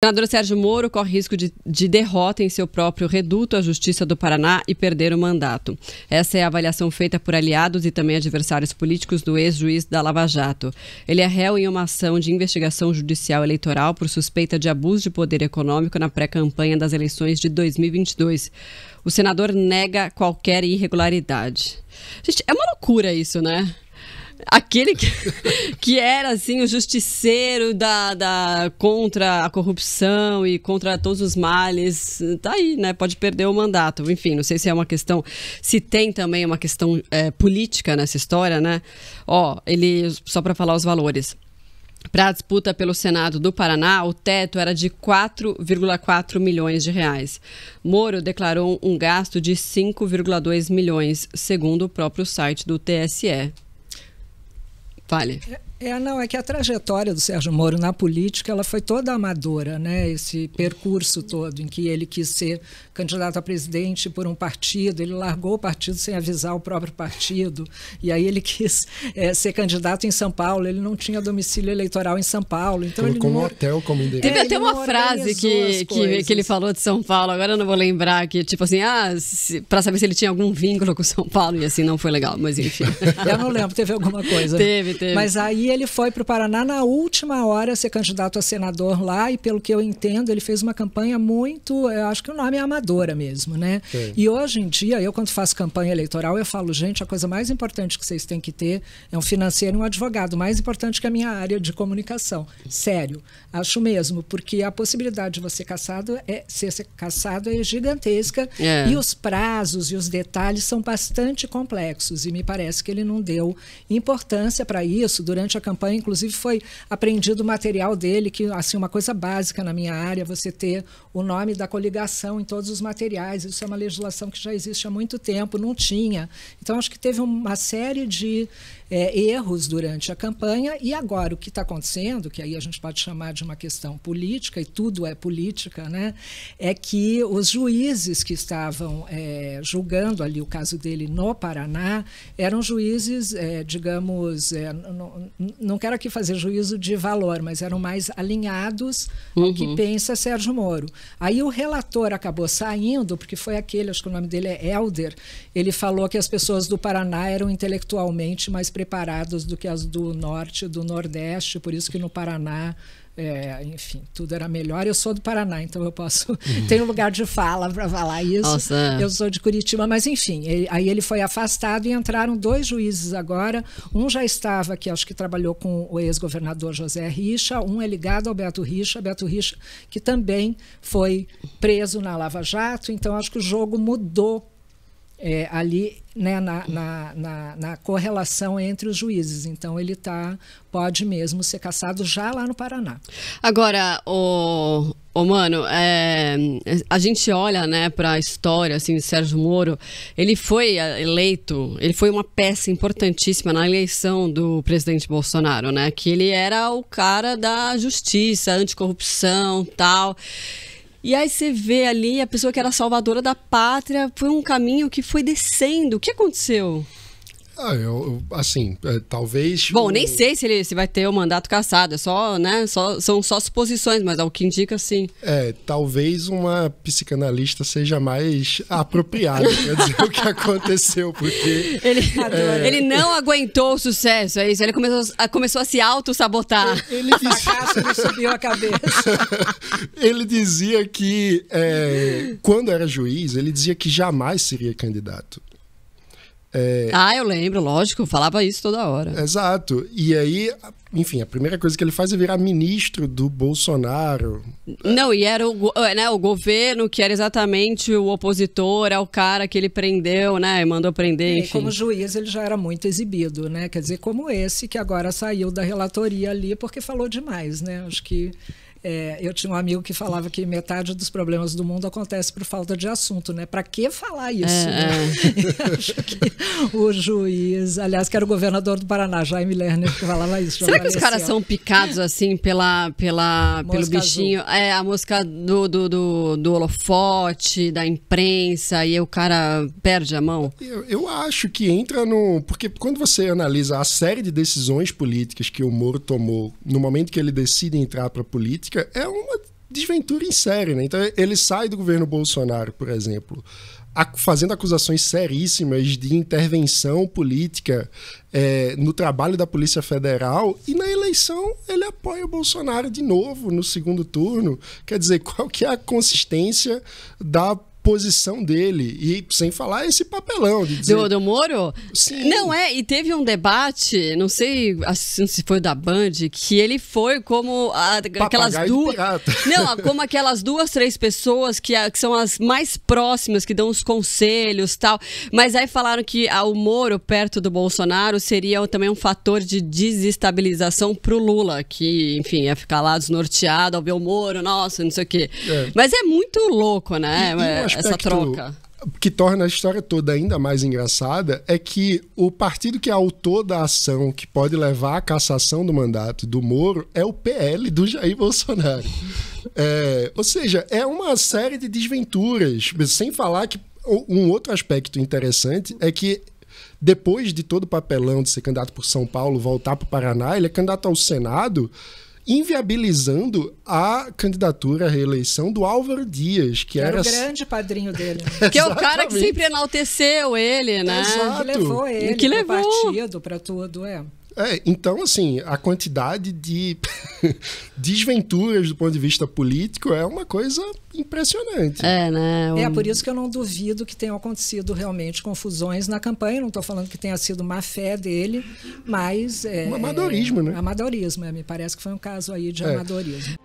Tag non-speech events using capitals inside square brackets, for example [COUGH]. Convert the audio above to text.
Senador Sérgio Moro corre risco de, de, derrota em seu próprio reduto à Justiça do Paraná e perder o mandato. Essa é a avaliação feita por aliados e também adversários políticos do ex-juiz da Lava Jato. Ele é réu em uma ação de investigação judicial eleitoral por suspeita de abuso de poder econômico na pré-campanha das eleições de 2022. O senador nega qualquer irregularidade. Gente, é uma loucura isso, né? aquele que, [LAUGHS] que era assim o justiceiro da, da contra a corrupção e contra todos os males, tá aí, né? Pode perder o mandato. Enfim, não sei se é uma questão, se tem também uma questão é, política nessa história, né? Ó, ele só para falar os valores. Para a disputa pelo Senado do Paraná, o teto era de 4,4 milhões de reais. Moro declarou um gasto de 5,2 milhões, segundo o próprio site do TSE. Fale. É, é, não, é que a trajetória do Sérgio Moro na política ela foi toda amadora, né? Esse percurso todo em que ele quis ser candidato a presidente por um partido, ele largou o partido sem avisar o próprio partido, e aí ele [LAUGHS] quis é, ser candidato em São Paulo, ele não tinha domicílio eleitoral em São Paulo. Então Colocou como hotel como endereço. Teve é, até uma frase que, que, que, ele falou de São Paulo, agora eu não vou lembrar, que tipo assim, ah, para saber se ele tinha algum vínculo com São Paulo, e assim não foi legal, mas enfim. [LAUGHS] eu não lembro, teve alguma coisa. Teve, teve. Mas aí ele foi para o Paraná na última hora ser candidato a senador lá, e pelo que eu entendo, ele fez uma campanha muito, eu acho que o nome é Amadeus mesmo, né? Sim. E hoje em dia, eu quando faço campanha eleitoral, eu falo, gente, a coisa mais importante que vocês têm que ter é um financeiro e um advogado, mais importante que a minha área de comunicação. Sério, acho mesmo, porque a possibilidade de você caçado é, ser caçado é gigantesca é. e os prazos e os detalhes são bastante complexos e me parece que ele não deu importância para isso durante a campanha, inclusive foi aprendido o material dele que assim uma coisa básica na minha área, você ter o nome da coligação em todos os resíduos materiais. Isso é uma legislação que já existe há muito tempo, não tinha. Então, acho que teve uma série de é, erros durante a campanha. E agora, o que está acontecendo, que aí a gente pode chamar de uma questão política, e tudo é política, né? é que os juízes que estavam é, julgando ali o caso dele no Paraná eram juízes, é, digamos, é, não, não quero aqui fazer juízo de valor, mas eram mais alinhados uhum. que pensa Sérgio Moro. Aí o relator acabou saindo saindo, porque foi aquele, acho que o nome dele é Elder, ele falou que as pessoas do Paraná eram intelectualmente mais preparadas do que as do Norte e do Nordeste, por isso que no Paraná é, enfim, tudo era melhor. Eu sou do Paraná, então eu posso. Uhum. [LAUGHS] [LAUGHS] Tenho lugar de fala para falar isso. Nossa. Eu sou de Curitiba, mas enfim, ele, aí ele foi afastado e entraram dois juízes agora. Um já estava aqui, acho que trabalhou com o ex-governador José Richa, um é ligado ao Beto Richa, Beto Richa, que também foi preso na Lava Jato, então acho que o jogo mudou é, ali né, na, na, na, na, correlação entre os juízes. Então ele tá, pode mesmo ser caçado já lá no Paraná. Agora, o, o mano, é, a gente olha né, para a história assim, de Sérgio Moro. Ele foi eleito, ele foi uma peça importantíssima na eleição do presidente Bolsonaro, né? Que ele era o cara da justiça, anticorrupção tal. E aí você vê ali a pessoa que era salvadora da pátria por um caminho que foi descendo. O que aconteceu? Ah, eu, assim, é, talvez. Bom, o... nem sei se ele se vai ter o mandato cassado, é só, né? Só, são só suposições, mas ao que indica, sim. É, talvez uma psicanalista seja mais apropriada para dizer o que aconteceu, porque. [LAUGHS] Ele, é... ele não aguentou o sucesso, é isso. Ele começou a, começou a se auto-sabotar. Ele, subiu a cabeça. [LAUGHS] ele dizia que, é, quando era juiz, ele dizia que jamais seria candidato. É... Ah, eu lembro, lógico, falava isso toda hora. Exato. E aí, enfim, a primeira coisa que ele faz é virar ministro do Bolsonaro. Não, e era o, é, né, o governo que era exatamente o opositor é o cara que ele prendeu, né? Mandou prender, enfim. E como juiz, ele já era muito exibido, né? Quer dizer, como esse que agora saiu da relatoria ali porque falou demais, né? Acho que é, eu tinha um amigo que falava que metade dos problemas do mundo acontece por falta de assunto, né? Para que falar isso? É, né? é. [LAUGHS] Acho que o juiz, aliás, que era o governador do Paraná, Jaime Lerner, que falava isso. Será que os caras são picados assim pela, pela, pelo bichinho? Azul. É, a mosca do, do, do, do, holofote, da imprensa, e o cara perde a mão? Eu, eu acho que entra no. Porque quando você analisa a série de decisões políticas que o Moro tomou no momento que ele decide entrar para política, política é uma desventura em série, né? Então ele sai do governo Bolsonaro, por exemplo, fazendo acusações seríssimas de intervenção política é, no trabalho da Polícia Federal e na eleição ele apoia o Bolsonaro de novo no segundo turno. Quer dizer, qual que é a consistência da posição dele. E sem falar esse papelão de dizer... Do, do Moro? Sim. Não é, e teve um debate, não sei assim, se foi da Band, que ele foi como a, aquelas duas. [LAUGHS] Não, como aquelas duas, três pessoas que, que, são as mais próximas, que dão os conselhos tal. Mas aí falaram que o Moro perto do Bolsonaro seria também um fator de desestabilização pro Lula, que, enfim, ia ficar lá desnorteado ao ver o Moro, nossa, não sei o quê. É. Mas é muito louco, né? E, e é, aspecto... Essa é troca que torna a história toda ainda mais engraçada é que o partido que é autor da ação que pode levar à cassação do mandato do Moro é o PL do Jair Bolsonaro. É, ou seja, é uma série de desventuras. Sem falar que um outro aspecto interessante é que depois de todo o papelão de ser candidato por São Paulo, voltar para o Paraná, ele é candidato ao Senado inviabilizando a candidatura à reeleição do Álvaro Dias, que, que era, era o grande padrinho dele. [LAUGHS] que é o cara que sempre enalteceu ele, né? Exato. Que levou ele para o partido, para tudo, é. É, então, assim, a quantidade de [LAUGHS] desventuras do ponto de vista político é uma coisa impressionante. É, né? Um... É por isso que eu não duvido que tenham acontecido realmente confusões na campanha. Não estou falando que tenha sido má fé dele, mas. É, um amadorismo, é, né? Amadorismo, é, me parece que foi um caso aí de é. amadorismo.